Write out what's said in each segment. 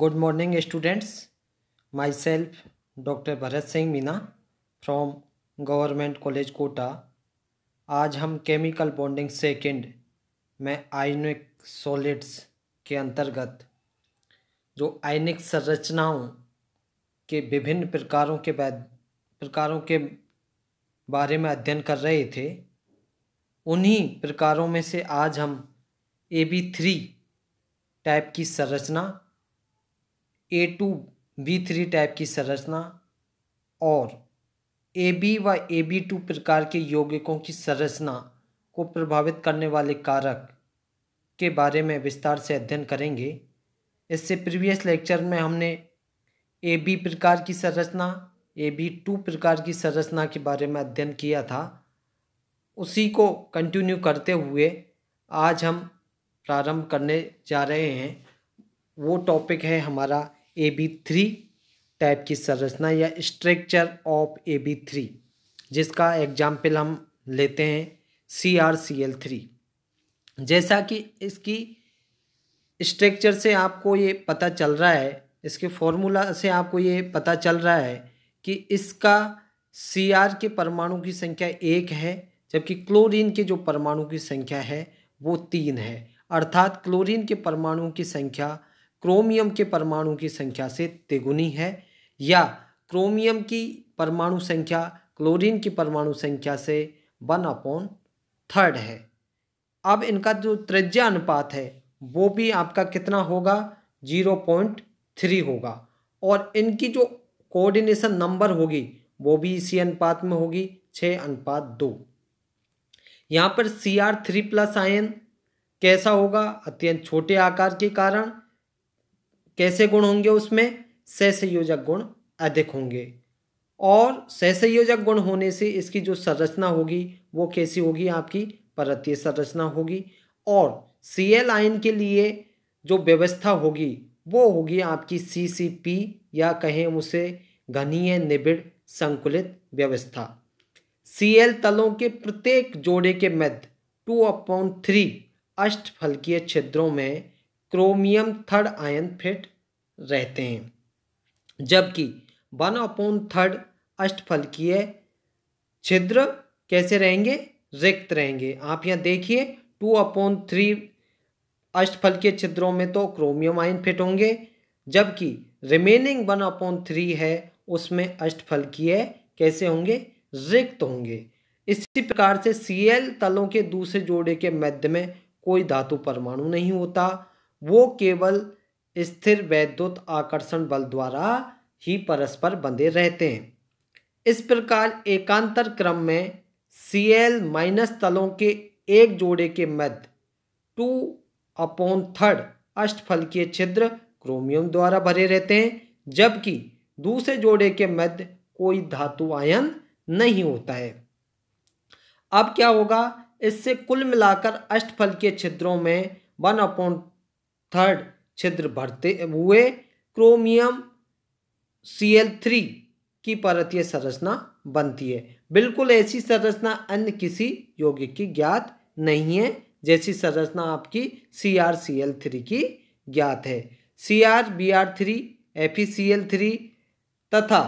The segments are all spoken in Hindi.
good morning students myself doctor Bharat Singh Meena from government college Kota आज हम केमिकल बॉन्डिंग सेकेंड में आयनिक सॉलिड्स के अंतर्गत जो आयनिक संरचनाओं के विभिन्न प्रकारों के प्रकारों के बारे में अध्ययन कर रहे थे उन्हीं प्रकारों में से आज हम ए बी थ्री टाइप की संरचना A two B three type की संरचना और ए बी व ए बी टू प्रकार के यौगिकों की संरचना को प्रभावित करने वाले कारक के बारे में विस्तार से अध्ययन करेंगे इससे प्रीवियस लेक्चर में हमने ए बी प्रकार की संरचना ए बी टू प्रकार की संरचना के बारे में अध्ययन किया था उसी को कंटिन्यू करते हुए आज हम प्रारंभ करने जा रहे हैं वो टॉपिक है हमारा ए बी थ्री टाइप की संरचना या structure of A B three जिसका एग्जाम्पल हम लेते हैं C R C L three जैसा कि इसकी स्ट्रक्चर से आपको ये पता चल रहा है इसके फॉर्मूला से आपको ये पता चल रहा है कि इसका सी आर के परमाणु की संख्या एक है जबकि क्लोरीन के जो परमाणु की संख्या है वो तीन है अर्थात क्लोरीन के परमाणु की संख्या क्रोमियम के परमाणु की संख्या से तिगुनी है या क्रोमियम की परमाणु संख्या क्लोरीन की परमाणु संख्या से वन अपॉन थर्ड है अब इनका जो त्रिज्या अनुपात है वो भी आपका कितना होगा जीरो पॉइंट थ्री होगा और इनकी जो कोऑर्डिनेशन नंबर होगी वो भी इसी अनुपात में होगी छः अनुपात दो यहाँ पर C R three plus ion कैसा होगा अत्यंत छोटे आकार के कारण कैसे गुण होंगे उसमें सहसंयोजक गुण अधिक होंगे और सहसंयोजक गुण होने से इसकी जो संरचना होगी वो कैसी होगी आपकी परतीय संरचना होगी और सी एल आयन के लिए जो व्यवस्था होगी वो होगी आपकी सी सी पी या कहें उसे घनीय निबिड़ संकुलित व्यवस्था सी एल तलों के प्रत्येक जोड़े के मध्य टू अपॉइंट थ्री अष्टफलकीय छिद्रों में क्रोमियम थर्ड आयन फिट रहते हैं जबकि वन अपॉन थर्ड अष्टफलकीय छिद्र कैसे रहेंगे रिक्त रहेंगे आप यहाँ देखिए टू अपॉन थ्री अष्टफलकीय छिद्रों में तो क्रोमियम आयन फिट होंगे जबकि रिमेनिंग वन अपॉन थ्री है उसमें अष्टफलकीय कैसे होंगे रिक्त होंगे इसी प्रकार से सी एल तलों के दूसरे जोड़े के मध्य में कोई धातु परमाणु नहीं होता वो केवल स्थिर वैद्युत आकर्षण बल द्वारा ही परस्पर बंधे रहते हैं इस प्रकार एकांतर क्रम में सी एल माइनस तलों के एक जोड़े के मध्य टू अपॉन थर्ड अष्टफल के छिद्र क्रोमियम द्वारा भरे रहते हैं जबकि दूसरे जोड़े के मध्य कोई धातु आयन नहीं होता है अब क्या होगा इससे कुल मिलाकर अष्टफल के छिद्रों में वन अपॉन थर्ड छिद्र भरते हुए क्रोमियम सी एल थ्री की परतीय संरचना बनती है बिल्कुल ऐसी संरचना अन्य किसी यौगिक की ज्ञात नहीं है जैसी संरचना आपकी C R C L three की ज्ञात है C R B R three F E C L three तथा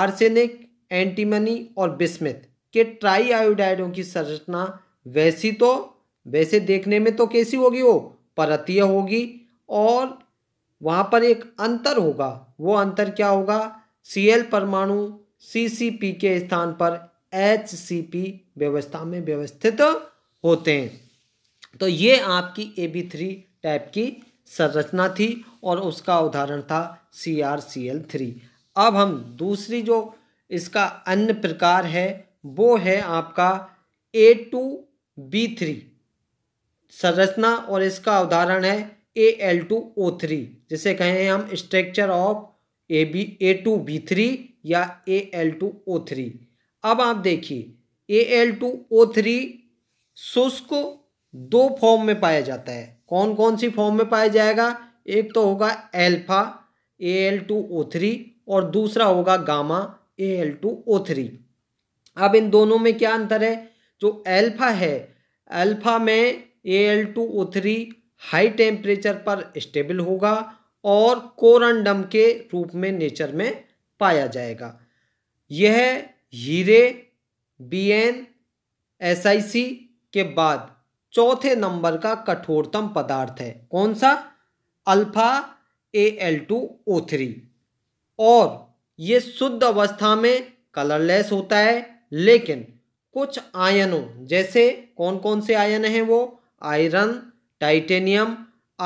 आर्सेनिक एंटीमनी और बिस्मिथ के ट्राई आयोडाइडों की संरचना वैसी तो वैसे देखने में तो कैसी होगी वो परतीय होगी और वहाँ पर एक अंतर होगा वो अंतर क्या होगा सी एल परमाणु सी सी पी के स्थान पर एच सी पी व्यवस्था में व्यवस्थित होते हैं तो ये आपकी ए बी थ्री टाइप की संरचना थी और उसका उदाहरण था C R C L three अब हम दूसरी जो इसका अन्य प्रकार है वो है आपका ए टू बी थ्री संरचना और इसका उदाहरण है A L two O three जिसे कहें हम structure of A B A two B three या A L two O three अब आप देखिए A L two O three शुष्क दो फॉर्म में पाया जाता है कौन कौन सी फॉर्म में पाया जाएगा एक तो होगा alpha A L two O three और दूसरा होगा gamma A L two O three अब इन दोनों में क्या अंतर है जो एल्फा है एल्फा में A L two O three high temperature पर स्टेबल होगा और कोरंडम के रूप में नेचर में पाया जाएगा यह हीरे B N S I C के बाद चौथे नंबर का कठोरतम पदार्थ है कौन सा alpha A L two O three और ये शुद्ध अवस्था में कलरलेस होता है लेकिन कुछ आयनों जैसे कौन कौन से आयन हैं वो आयरन टाइटेनियम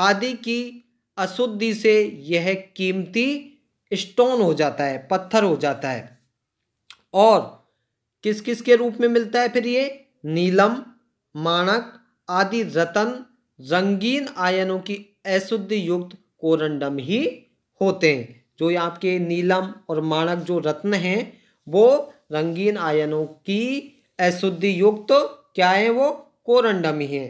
आदि की अशुद्धि से यह कीमती स्टोन हो जाता है पत्थर हो जाता है और किस किस के रूप में मिलता है फिर ये नीलम माणक आदि रतन रंगीन आयनों की अशुद्धि युक्त कोरंडम ही होते हैं जो ये आपके नीलम और माणक जो रत्न हैं वो रंगीन आयनों की अशुद्धि युक्त क्या है वो कोरंडम ही है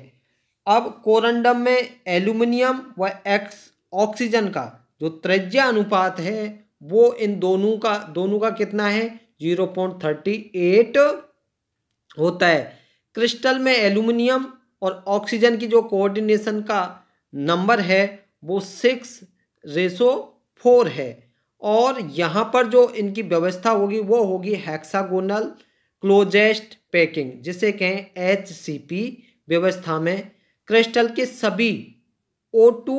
अब कोरंडम में एल्यूमिनियम व एक्स ऑक्सीजन का जो त्रज्या अनुपात है वो इन दोनों का दोनों का कितना है जीरो पॉइंट थर्टी एट होता है क्रिस्टल में एल्यूमिनियम और ऑक्सीजन की जो कोऑर्डिनेशन का नंबर है वो सिक्स रेसो फोर है और यहाँ पर जो इनकी व्यवस्था होगी वो होगी हेक्सागोनल क्लोजेस्ट पैकिंग जिसे कहें एच व्यवस्था में क्रिस्टल के सभी ओ टू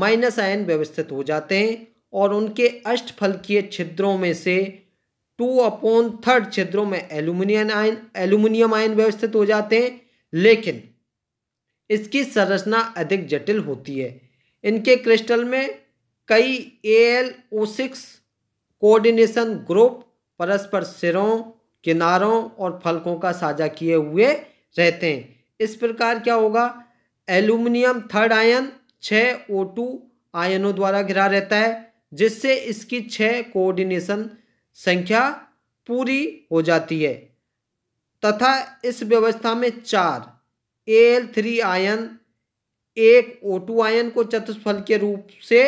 माइनस आयन व्यवस्थित हो जाते हैं और उनके अष्टफलकीय छिद्रों में से टू अपॉन थर्ड छिद्रों में एल्यूमिनियम आयन एल्यूमिनियम आयन व्यवस्थित हो जाते हैं लेकिन इसकी संरचना अधिक जटिल होती है इनके क्रिस्टल में कई A L O six coordination group परस्पर सिरों किनारों और फलकों का साझा किए हुए रहते हैं इस प्रकार क्या होगा एल्यूमिनियम थर्ड आयन छः ओ टू आयनों द्वारा घिरा रहता है जिससे इसकी छः कोऑर्डिनेशन संख्या पूरी हो जाती है तथा इस व्यवस्था में चार एल थ्री आयन एक ओ टू आयन को चतुष्फल के रूप से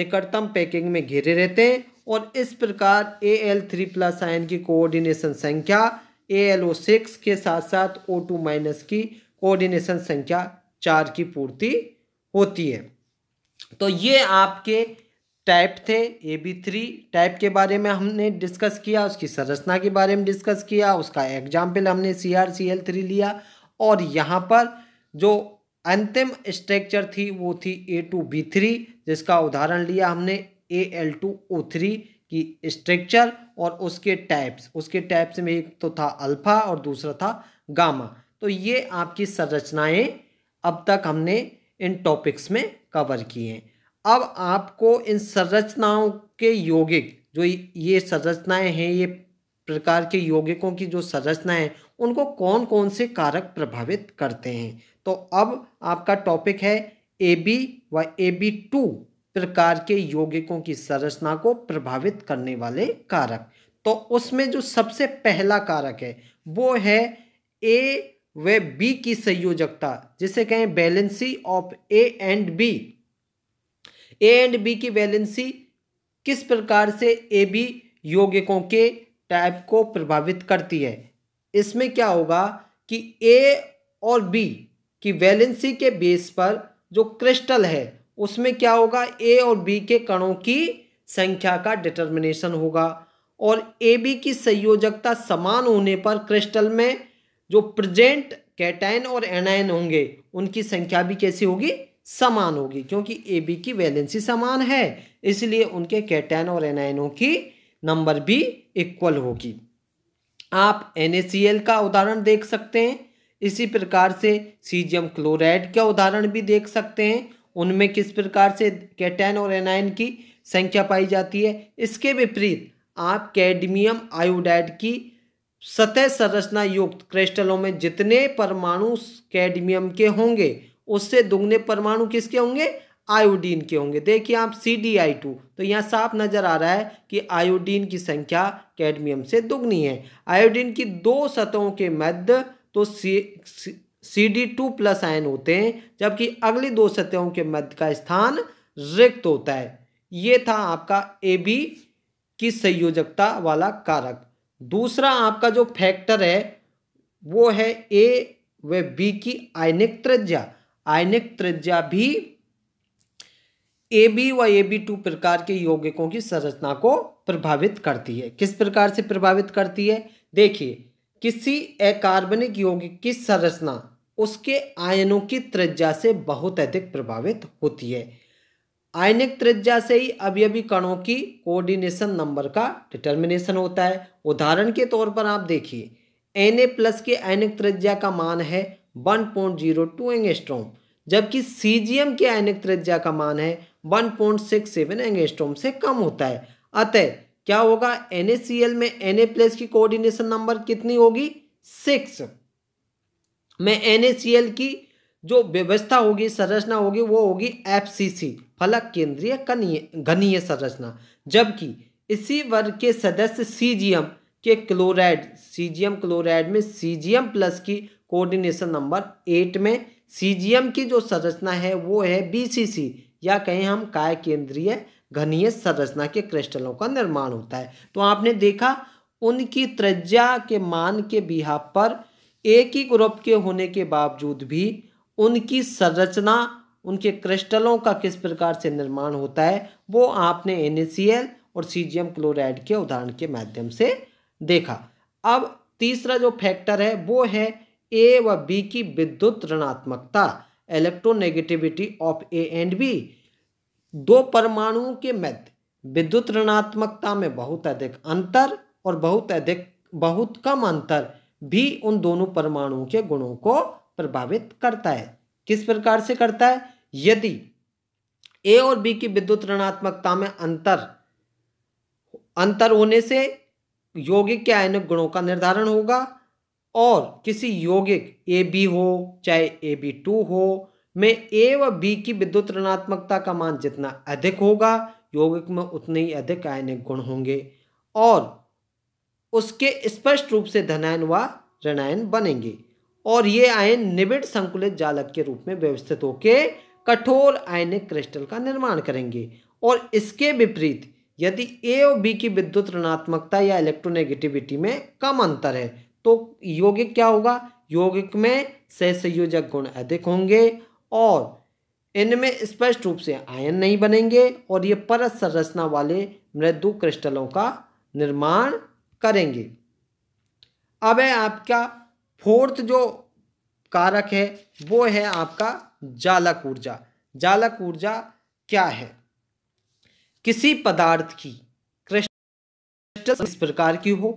निकटतम पैकिंग में घिरे रहते हैं और इस प्रकार A L three plus ion की कोऑर्डिनेशन संख्या ए एल ओ सिक्स के साथ साथ ओ टू माइनस की कोऑर्डिनेशन संख्या चार की पूर्ति होती है तो ये आपके टाइप थे ए बी थ्री टाइप के बारे में हमने डिस्कस किया उसकी संरचना के बारे में डिस्कस किया उसका एग्जाम्पल हमने C R C L three लिया और यहाँ पर जो अंतिम स्ट्रक्चर थी वो थी ए टू बी थ्री जिसका उदाहरण लिया हमने A L two O three की स्ट्रक्चर और उसके टाइप्स उसके टाइप्स में एक तो था अल्फ़ा और दूसरा था गामा तो ये आपकी संरचनाएं अब तक हमने इन टॉपिक्स में कवर किए हैं अब आपको इन संरचनाओं के यौगिक जो ये संरचनाएं हैं ये प्रकार के यौगिकों की जो संरचनाएं हैं उनको कौन कौन से कारक प्रभावित करते हैं तो अब आपका टॉपिक है ए बी व ए बी टू प्रकार के यौगिकों की संरचना को प्रभावित करने वाले कारक तो उसमें जो सबसे पहला कारक है वो है ए व बी की संयोजकता जिसे कहें valency of A and B A and B की वैलेंसी किस प्रकार से ए बी यौगिकों के टाइप को प्रभावित करती है इसमें क्या होगा कि ए और बी की वैलेंसी के बेस पर जो क्रिस्टल है उसमें क्या होगा ए और बी के कणों की संख्या का डिटर्मिनेशन होगा और ए बी की संयोजकता समान होने पर क्रिस्टल में जो प्रेजेंट कैटाइन और एनायन होंगे उनकी संख्या भी कैसी होगी समान होगी क्योंकि ए बी की वैलेंसी समान है इसलिए उनके कैटाइन और एनायनों की नंबर भी इक्वल होगी आप एन का उदाहरण देख सकते हैं इसी प्रकार से सीजियम क्लोराइड का उदाहरण भी देख सकते हैं उनमें किस प्रकार से कैटाइन और एनायन की संख्या पाई जाती है इसके विपरीत आप कैडमियम आयोडाइड की सतह संरचना युक्त क्रिस्टलों में जितने परमाणु कैडमियम के होंगे उससे दुगने परमाणु किसके होंगे आयोडीन के होंगे देखिए आप सी डी आई टू तो यहाँ साफ नज़र आ रहा है कि आयोडीन की संख्या कैडमियम से दुगनी है आयोडीन की दो सतहों के मध्य तो C C D two plus ion होते हैं जबकि अगली दो सतहों के मध्य का स्थान रिक्त होता है ये था आपका ए बी की संयोजकता वाला कारक दूसरा आपका जो फैक्टर है वो है ए व बी की आयनिक त्रिज्या आयनिक त्रिज्या भी ए बी व ए बी टू प्रकार के यौगिकों की संरचना को प्रभावित करती है किस प्रकार से प्रभावित करती है देखिए किसी अकार्बनिक यौगिक की संरचना उसके आयनों की त्रिज्या से बहुत अधिक प्रभावित होती है आयनिक त्रिज्या से ही अभी अभी कणों की कोऑर्डिनेशन नंबर का डिटर्मिनेशन होता है उदाहरण के तौर पर आप देखिए एन ए प्लस के आयनिक त्रिज्या का मान है one point zero two angstrom जबकि सी जी एम के आयनिक त्रिज्या का मान है one point six seven angstrom से कम होता है अतः क्या होगा एन ए सी एल में एन ए प्लस की कोऑर्डिनेशन नंबर कितनी होगी सिक्स में एन ए सी एल की जो व्यवस्था होगी संरचना होगी वो होगी एफ सी सी फलक केंद्रीय घनीय संरचना जबकि इसी वर्ग के सदस्य सीजीएम के क्लोराइड सीजीएम क्लोराइड में सीजीएम प्लस की कोऑर्डिनेशन नंबर एट में सीजीएम की जो संरचना है वो है बीसीसी या कहें हम काय केंद्रीय घनीय संरचना के क्रिस्टलों का निर्माण होता है तो आपने देखा उनकी त्रिज्या के मान के बिहा पर एक ही ग्रुप के होने के बावजूद भी उनकी संरचना उनके क्रिस्टलों का किस प्रकार से निर्माण होता है वो आपने एन और सीजियम क्लोराइड के उदाहरण के माध्यम से देखा अब तीसरा जो फैक्टर है वो है ए व बी की विद्युत ऋणात्मकता electronegativity of A and B दो परमाणुओं के मध्य विद्युत ऋणात्मकता में बहुत अधिक अंतर और बहुत अधिक बहुत कम अंतर भी उन दोनों परमाणुओं के गुणों को प्रभावित करता है किस प्रकार से करता है यदि ए और बी की विद्युत ऋणात्मकता में अंतर अंतर होने से यौगिक के आयनिक गुणों का निर्धारण होगा और किसी यौगिक ए बी हो चाहे ए बी टू हो में ए व बी की विद्युत ऋणात्मकता का मान जितना अधिक होगा यौगिक में उतने ही अधिक आयनिक गुण होंगे और उसके स्पष्ट रूप से धनायन व ऋणायन बनेंगे और ये आयन निबिड़ संकुलित जालक के रूप में व्यवस्थित होकर कठोर आयनिक क्रिस्टल का निर्माण करेंगे और इसके विपरीत यदि ए और बी की विद्युत ऋणात्मकता या इलेक्ट्रोनेगेटिविटी में कम अंतर है तो यौगिक क्या होगा यौगिक में सहसंयोजक गुण अधिक होंगे और इनमें स्पष्ट रूप से आयन नहीं बनेंगे और ये परत संरचना वाले मृदु क्रिस्टलों का निर्माण करेंगे अब है आपका फोर्थ जो कारक है वो है आपका जालक ऊर्जा जालक ऊर्जा क्या है किसी पदार्थ की क्रिस्टल इस प्रकार की हो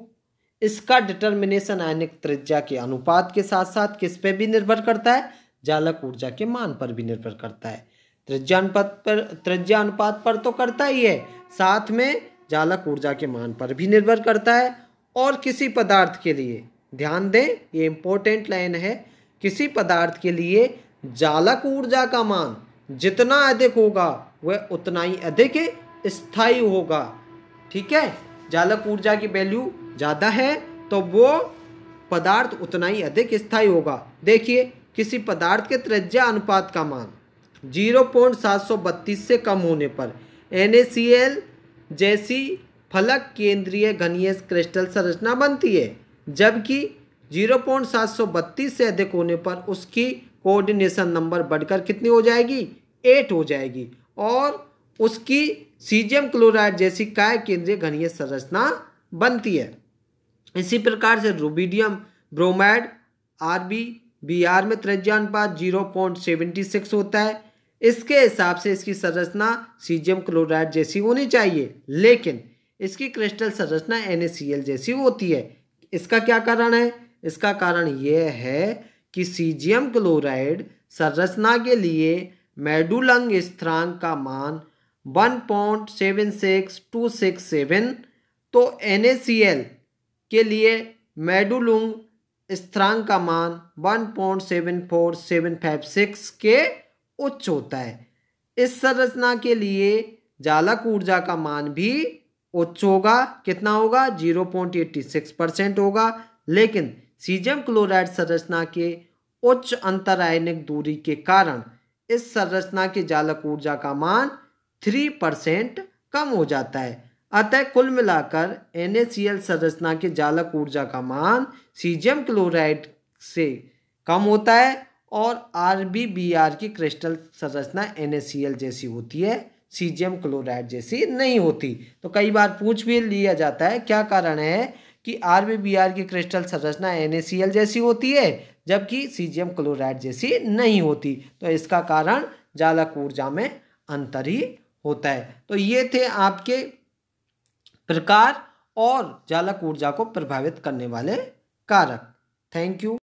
इसका डिटर्मिनेशन आयनिक त्रिज्या के अनुपात के साथ साथ किस पे भी निर्भर करता है जालक ऊर्जा के मान पर भी निर्भर करता है त्रिज्या अनुपात पर त्रिज्या अनुपात पर तो करता ही है साथ में जालक ऊर्जा के मान पर भी निर्भर करता है और किसी पदार्थ के लिए ध्यान दें ये इम्पोर्टेंट लाइन है किसी पदार्थ के लिए जालक ऊर्जा का मान जितना अधिक होगा वह उतना ही अधिक स्थायी होगा ठीक है जालक ऊर्जा की वैल्यू ज़्यादा है तो वो पदार्थ उतना ही अधिक स्थायी होगा देखिए किसी पदार्थ के त्रिज्या अनुपात का मान जीरो पॉइंट सात सौ बत्तीस से कम होने पर एन जैसी फलक केंद्रीय घनीय क्रिस्टल संरचना बनती है जबकि 0.732 से अधिक होने पर उसकी कोऑर्डिनेशन नंबर बढ़कर कितनी हो जाएगी एट हो जाएगी और उसकी सीजियम क्लोराइड जैसी काय केंद्रीय घनीय संरचना बनती है इसी प्रकार से rubidium bromide R B B R में पात जीरो पॉइंट सेवेंटी सिक्स होता है इसके हिसाब से इसकी संरचना सीजियम क्लोराइड जैसी होनी चाहिए लेकिन इसकी क्रिस्टल संरचना एन जैसी होती है इसका क्या कारण है इसका कारण यह है कि सीजियम क्लोराइड संरचना के लिए मेडुलंग स्थिरांक का मान one point seven six two six seven तो एन के लिए मेडुलंग स्थिरांक का मान one point seven four seven five six के उच्च होता है इस संरचना के लिए जालक ऊर्जा का मान भी उच्च होगा कितना होगा zero point eighty six percent होगा लेकिन सीजियम क्लोराइड संरचना के उच्च अंतरायनिक दूरी के कारण इस संरचना के जालक ऊर्जा का मान थ्री परसेंट कम हो जाता है अतः कुल मिलाकर एन संरचना के जालक ऊर्जा का मान सीजियम क्लोराइड से कम होता है और आर बी बी आर की क्रिस्टल संरचना एन जैसी होती है सीजियम क्लोराइड जैसी नहीं होती तो कई बार पूछ भी लिया जाता है क्या कारण है कि आर बी की क्रिस्टल संरचना एन जैसी होती है जबकि सीजियम क्लोराइड जैसी नहीं होती तो इसका कारण जालक ऊर्जा में अंतर ही होता है तो ये थे आपके प्रकार और जालक ऊर्जा को प्रभावित करने वाले कारक थैंक यू